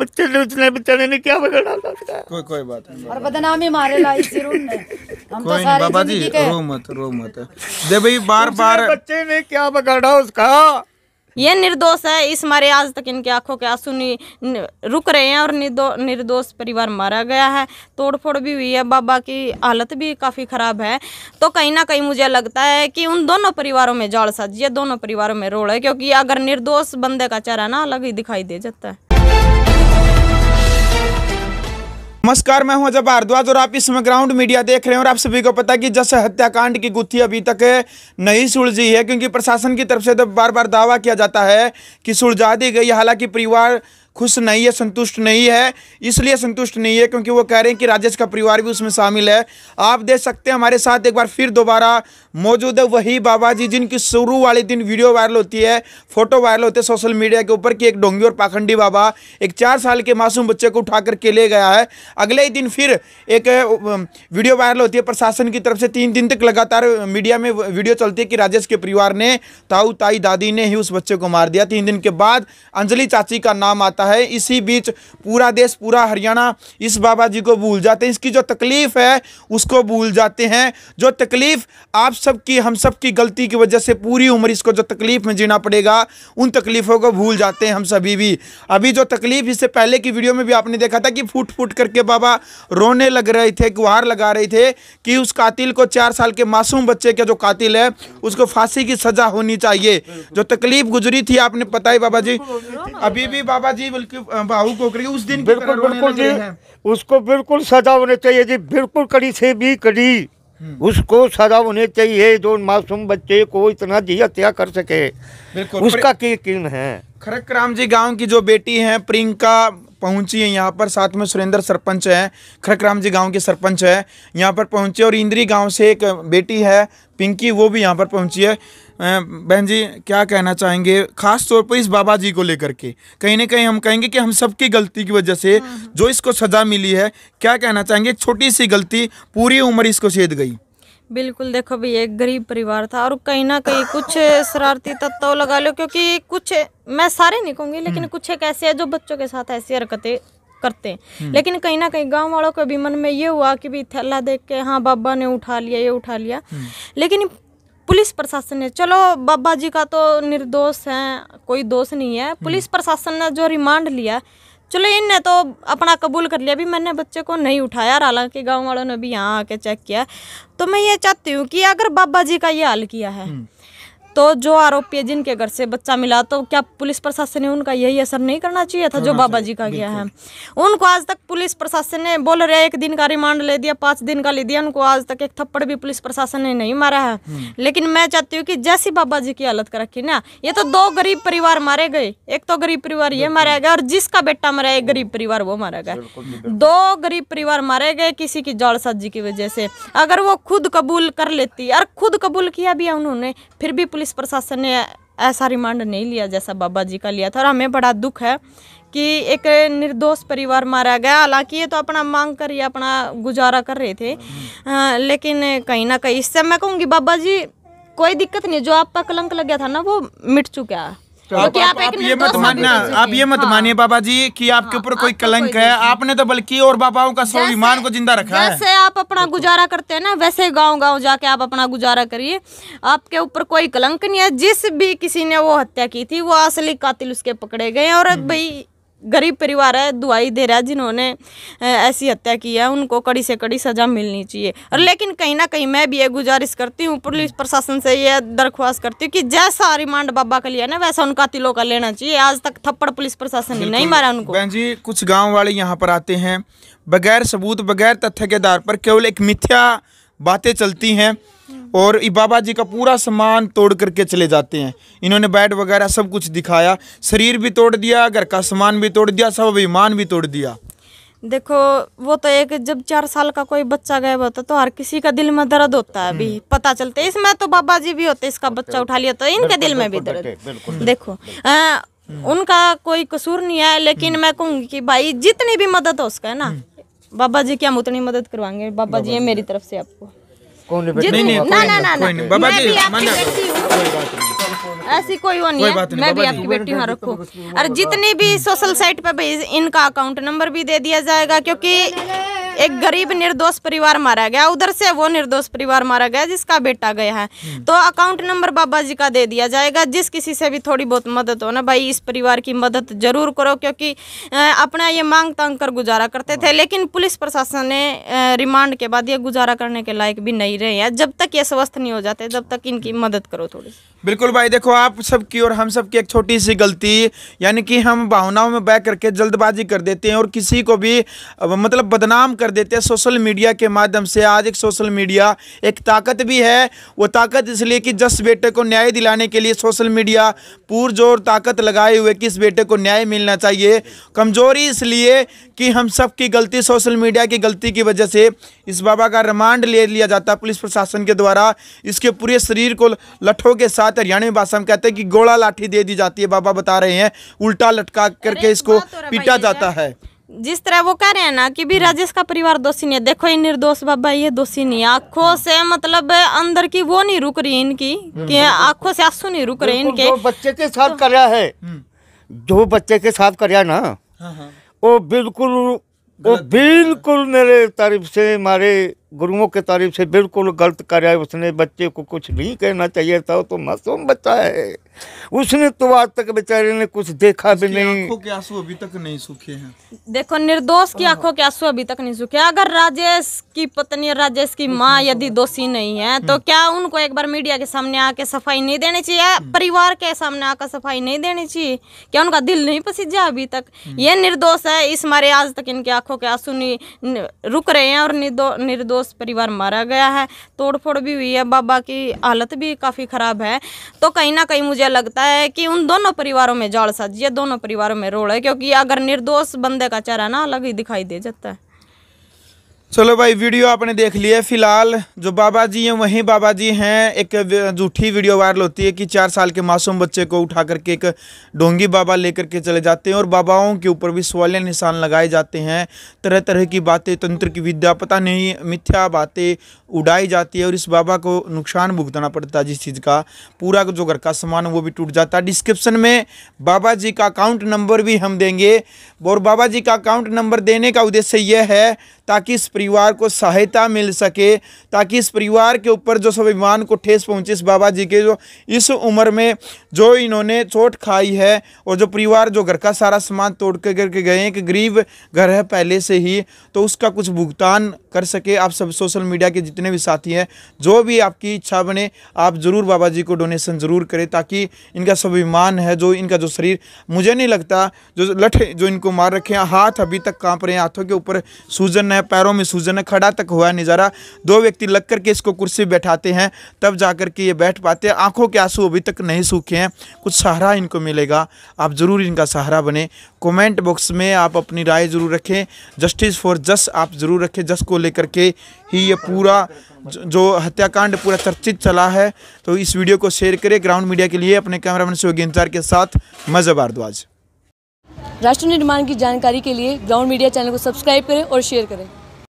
बच्चे ने उसने बेचारे ने क्या बिगड़ा था कोई कोई बात नहीं और बदनामी मारे लाई तो सिरुन बाबा जी रो मत रो मत दे भाई बार बार बच्चे ने क्या बिगाड़ा उसका ये निर्दोष है इस मारे आज तक इनके आंखों के आंसू रुक रहे हैं और निर्दोष परिवार मारा गया है तोड़फोड़ भी हुई है बाबा की हालत भी काफ़ी ख़राब है तो कहीं ना कहीं मुझे लगता है कि उन दोनों परिवारों में जाड़ साजी है दोनों परिवारों में रोड़ है क्योंकि अगर निर्दोष बंदे का चेहरा ना अलग ही दिखाई दे जाता है नमस्कार मैं हूं अजय भारद्वाज और आप इस समय ग्राउंड मीडिया देख रहे हैं और आप सभी को पता है कि जस हत्याकांड की गुत्थी अभी तक नहीं सुलझी है क्योंकि प्रशासन की तरफ से तो बार बार दावा किया जाता है कि सुलझा दी गई हालांकि परिवार खुश नहीं है संतुष्ट नहीं है इसलिए संतुष्ट नहीं है क्योंकि वो कह रहे हैं कि राजेश का परिवार भी उसमें शामिल है आप देख सकते हैं हमारे साथ एक बार फिर दोबारा मौजूद है वही बाबा जी जिनकी शुरू वाले दिन वीडियो वायरल होती है फोटो वायरल होते हैं सोशल मीडिया के ऊपर कि एक डोंगी और पाखंडी बाबा एक चार साल के मासूम बच्चे को उठा करके ले गया है अगले ही दिन फिर एक वीडियो वायरल होती है प्रशासन की तरफ से तीन दिन तक लगातार मीडिया में वीडियो चलती है कि राजेश के परिवार ने ताऊ ताई दादी ने ही उस बच्चे को मार दिया तीन दिन के बाद अंजलि चाची का नाम आता है है इसी बीच पूरा देश पूरा हरियाणा इस बाबा जी को भूल जाते हैं इसकी जो तकलीफ़ है उसको भूल जाते हैं जो तकलीफ़ आप सब की हम सब की गलती की वजह से पूरी उम्र इसको जो तकलीफ़ में जीना पड़ेगा उन तकलीफ़ों को भूल जाते हैं हम सभी भी अभी जो तकलीफ़ इससे पहले की वीडियो में भी आपने देखा था कि फूट फूट करके बाबा रोने लग रहे थे गुहार लगा रहे थे कि उस कातिल को चार साल के मासूम बच्चे का जो कातिल है उसको फांसी की सज़ा होनी चाहिए जो तकलीफ़ गुजरी थी आपने पता ही बाबा जी अभी भी बाबा जी नहीं बल्कि को करेगी उस दिन बिल्कुल बिल्कुल जी उसको बिल्कुल सजा होनी चाहिए जी बिल्कुल कड़ी से भी कड़ी हम्म। उसको सजा होने चाहिए जो मासूम बच्चे को इतना जी हत्या कर सके उसका यकीन है खरक राम जी गांव की जो बेटी हैं प्रियंका पहुंची है यहाँ पर साथ में सुरेंद्र सरपंच है खड़कराम जी गाँव के सरपंच है यहाँ पर पहुंचे और इंद्री गाँव से एक बेटी है पिंकी वो भी यहाँ पर पहुंची है बहन जी क्या कहना चाहेंगे खास तौर पर इस बाबा जी को लेकर के कहीं ना कहीं हम कहेंगे कि हम सबकी गलती की वजह से हाँ, हाँ। जो इसको सजा मिली है क्या कहना चाहेंगे छोटी सी गलती पूरी उम्र इसको सेध गई बिल्कुल देखो भाई एक गरीब परिवार था और कहीं ना कहीं कुछ शरारती तत्व लगा लो क्योंकि कुछ मैं सारे नहीं कहूँगी लेकिन हम्म। कुछ एक ऐसे है जो बच्चों के साथ ऐसी हरकतें करते हैं हम्म। लेकिन कहीं ना कहीं गांव वालों के भी मन में ये हुआ कि भी थैला देख के हाँ बाबा ने उठा लिया ये उठा लिया हम्म। लेकिन पुलिस प्रशासन ने चलो बाबा जी का तो निर्दोष है कोई दोष नहीं है पुलिस प्रशासन ने जो रिमांड लिया चलो इनने तो अपना कबूल कर लिया भी मैंने बच्चे को नहीं उठाया हालांकि गाँव वालों ने भी यहाँ आके चेक किया तो मैं ये चाहती हूँ कि अगर बाबा जी का ये हाल किया है हम्म। तो जो आरोपी है जिनके घर से बच्चा मिला तो क्या पुलिस प्रशासन ने उनका यही असर नहीं करना चाहिए था जो बाबा जी का गया है उनको आज तक पुलिस प्रशासन ने बोल रहे एक दिन का रिमांड ले दिया पांच दिन का ले दिया उनको आज तक एक थप्पड़ भी पुलिस प्रशासन ने नहीं मारा है हम्म। लेकिन मैं चाहती हूँ कि जैसी बाबा जी की हालत कर रखी ना ये तो दो गरीब परिवार मारे गए एक तो गरीब परिवार ये मारा गया और जिसका बेटा मरा एक गरीब परिवार वो मारा गया दो गरीब परिवार मारे गए किसी की जालसाजी की वजह से अगर वो खुद कबूल कर लेती और खुद कबूल किया भी उन्होंने फिर भी पुलिस प्रशासन ने ऐसा रिमांड नहीं लिया जैसा बाबा जी का लिया था और हमें बड़ा दुख है कि एक निर्दोष परिवार मारा गया हालांकि ये तो अपना मांग कर या अपना गुजारा कर रहे थे आ, लेकिन कहीं ना कहीं इससे मैं कहूँगी बाबा जी कोई दिक्कत नहीं जो आपका कलंक लग गया था ना वो मिट चुका है तो आप, ये मत हाँ। मानिए बाबा जी की हाँ, आपके ऊपर कोई तो कलंक है आपने तो बल्कि और बाबाओं का स्वाभिमान को जिंदा रखा है आप अपना गुजारा करते है ना वैसे गाँव गाँव जाके आप अपना गुजारा करिए आपके ऊपर कोई कलंक नहीं है जिस भी किसी ने वो हत्या की थी वो असली कातिल उसके पकड़े गए और हम्म। भाई गरीब परिवार है दुआई दे रहा है जिन्होंने ऐसी हत्या की है उनको कड़ी से कड़ी सज़ा मिलनी चाहिए और लेकिन कहीं ना कहीं मैं भी ये गुजारिश करती हूँ पुलिस प्रशासन से ये दरख्वास्त करती हूँ कि जैसा रिमांड बाबा का लिया ना वैसा उनका तिलों का लेना चाहिए आज तक थप्पड़ पुलिस प्रशासन ने नहीं मारा उनको जी कुछ गाँव वाले यहाँ पर आते हैं बगैर सबूत बगैर तथ्य के आधार पर केवल एक मिथ्या बातें चलती हैं और बाबा जी का पूरा सामान तोड़ करके चले जाते हैं इन्होंने बैट वगैरह सब कुछ दिखाया शरीर भी तोड़ दिया घर का सामान भी तोड़ दिया सब अभिमान भी तोड़ दिया देखो वो तो एक जब चार साल का कोई बच्चा गायब होता तो हर किसी का दिल में दर्द होता है अभी हम्म। पता चलते इसमें तो बाबा जी भी होते इसका बच्चा उठा लिया तो इनके दिल में भी दर्द देखो हम्म। उनका कोई कसूर नहीं है लेकिन हम्म। मैं कहूंगी कि भाई जितनी भी मदद हो है ना बाबा जी की हम उतनी मदद करवाएंगे बाबा जी है मेरी तरफ से आपको ना ना ऐसी कोई वो नहीं है मैं भी आपकी बेटी हूँ रखो और जितनी भी सोशल साइट पर इनका अकाउंट नंबर भी दे दिया जाएगा क्योंकि एक गरीब निर्दोष परिवार मारा गया उधर से वो निर्दोष परिवार मारा गया जिसका बेटा गया है हम्म। तो अकाउंट नंबर बाबा जी का दे दिया जाएगा जिस किसी से भी थोड़ी बहुत मदद हो ना भाई इस परिवार की मदद जरूर करो क्योंकि अपना ये मांग तंग कर गुजारा करते थे हाँ। लेकिन पुलिस प्रशासन ने रिमांड के बाद ये गुजारा करने के लायक भी नहीं रहे हैं जब तक ये स्वस्थ नहीं हो जाते जब तक इनकी मदद करो थोड़ी बिल्कुल भाई देखो आप सबकी और हम सबकी एक छोटी सी गलती यानी कि हम भावनाओं में बह करके जल्दबाजी कर देते हैं और किसी को भी मतलब बदनाम कर कर देते हैं सोशल मीडिया के माध्यम से आज एक सोशल मीडिया एक ताकत भी है वो ताकत इसलिए कि जिस बेटे को न्याय दिलाने के लिए सोशल मीडिया पुरजोर ताकत लगाए हुए कि इस बेटे को न्याय मिलना चाहिए कमज़ोरी इसलिए कि हम सब की गलती सोशल मीडिया की गलती की वजह से इस बाबा का रिमांड ले लिया जाता पुलिस प्रशासन के द्वारा इसके पूरे शरीर को लठों के साथ हरियाणवी भाषा में कहते हैं कि गोड़ा लाठी दे दी जाती है बाबा बता रहे हैं उल्टा लटका करके इसको पीटा जाता है जिस तरह वो कह रहे हैं ना कि भी हम्म। राजेश का परिवार दोषी नहीं है देखो ये निर्दोष बाबा ये दोषी नहीं है आंखों हाँ। से मतलब अंदर की वो नहीं रुक रही इनकी हम्म, कि आंखों से आंसू नहीं रुक रहे इनके तो- हम्म। बच्चे के साथ करा है जो बच्चे के साथ कर ना हाँ, हाँ। वो बिल्कुल वो बिल्कुल मेरे तरफ से मारे गुरुओं की तारीफ से बिल्कुल गलत करा उसने बच्चे को कुछ नहीं कहना चाहिए था वो तो मासूम बच्चा है उसने तो आज तक बेचारे ने कुछ देखा भी नहीं आंखों के आंसू अभी तक नहीं सूखे हैं देखो निर्दोष की आंखों के आंसू अभी तक नहीं सूखे अगर राजेश की पत्नी राजेश की माँ यदि दोषी नहीं है तो हम्म। क्या उनको एक बार मीडिया के सामने आके सफाई नहीं देनी चाहिए हम्म। परिवार के सामने आकर सफाई नहीं देनी चाहिए क्या उनका दिल नहीं पसीजा अभी तक हम्म। ये निर्दोष है इस मारे आज तक इनके आंखों के आंसू नहीं रुक रहे हैं और निर्दोष पड़ोस परिवार मारा गया है तोड़फोड़ भी हुई है बाबा की हालत भी काफ़ी ख़राब है तो कहीं ना कहीं मुझे लगता है कि उन दोनों परिवारों में जाड़ साजी है दोनों परिवारों में रोड़ है क्योंकि अगर निर्दोष बंदे का चेहरा ना अलग ही दिखाई दे जाता है चलो भाई वीडियो आपने देख लिया है फिलहाल जो बाबा जी हैं वहीं बाबा जी हैं एक झूठी वीडियो वायरल होती है कि चार साल के मासूम बच्चे को उठा करके एक डोंगी बाबा लेकर के चले जाते हैं और बाबाओं के ऊपर भी सवाल निशान लगाए जाते हैं तरह तरह की बातें तंत्र की विद्या पता नहीं मिथ्या बातें उड़ाई जाती है और इस बाबा को नुकसान भुगतना पड़ता है जिस चीज़ का पूरा जो घर का सामान वो भी टूट जाता है डिस्क्रिप्शन में बाबा जी का अकाउंट नंबर भी हम देंगे और बाबा जी का अकाउंट नंबर देने का उद्देश्य यह है ताकि इस परिवार को सहायता मिल सके ताकि इस परिवार के ऊपर जो स्वाभिमान को ठेस पहुंचे इस बाबा जी के जो इस उम्र में जो इन्होंने चोट खाई है और जो परिवार जो घर का सारा सामान तोड़ के करके गए हैं कि गरीब घर है पहले से ही तो उसका कुछ भुगतान कर सके आप सब सोशल मीडिया के जितने भी साथी हैं जो भी आपकी इच्छा बने आप ज़रूर बाबा जी को डोनेशन ज़रूर करें ताकि इनका स्वाभिमान है जो इनका जो शरीर मुझे नहीं लगता जो लठ जो इनको मार रखे हैं हाथ अभी तक कांप रहे हैं हाथों के ऊपर सूजन है पैरों में सूजन खड़ा तक हुआ नज़ारा दो व्यक्ति लग करके इसको कुर्सी बैठाते हैं तब जा के ये बैठ पाते हैं आँखों के आंसू अभी तक नहीं सूखे हैं कुछ सहारा इनको मिलेगा आप ज़रूर इनका सहारा बने कमेंट बॉक्स में आप अपनी राय ज़रूर रखें जस्टिस फॉर जस आप ज़रूर रखें जस को लेकर के ही ये पूरा जो हत्याकांड पूरा चर्चित चला है तो इस वीडियो को शेयर करें ग्राउंड मीडिया के लिए अपने कैमरामैन सहयोगी इंतजार के साथ मजा भारद्वाज राष्ट्र निर्माण की जानकारी के लिए ग्राउंड मीडिया चैनल को सब्सक्राइब करें और शेयर करें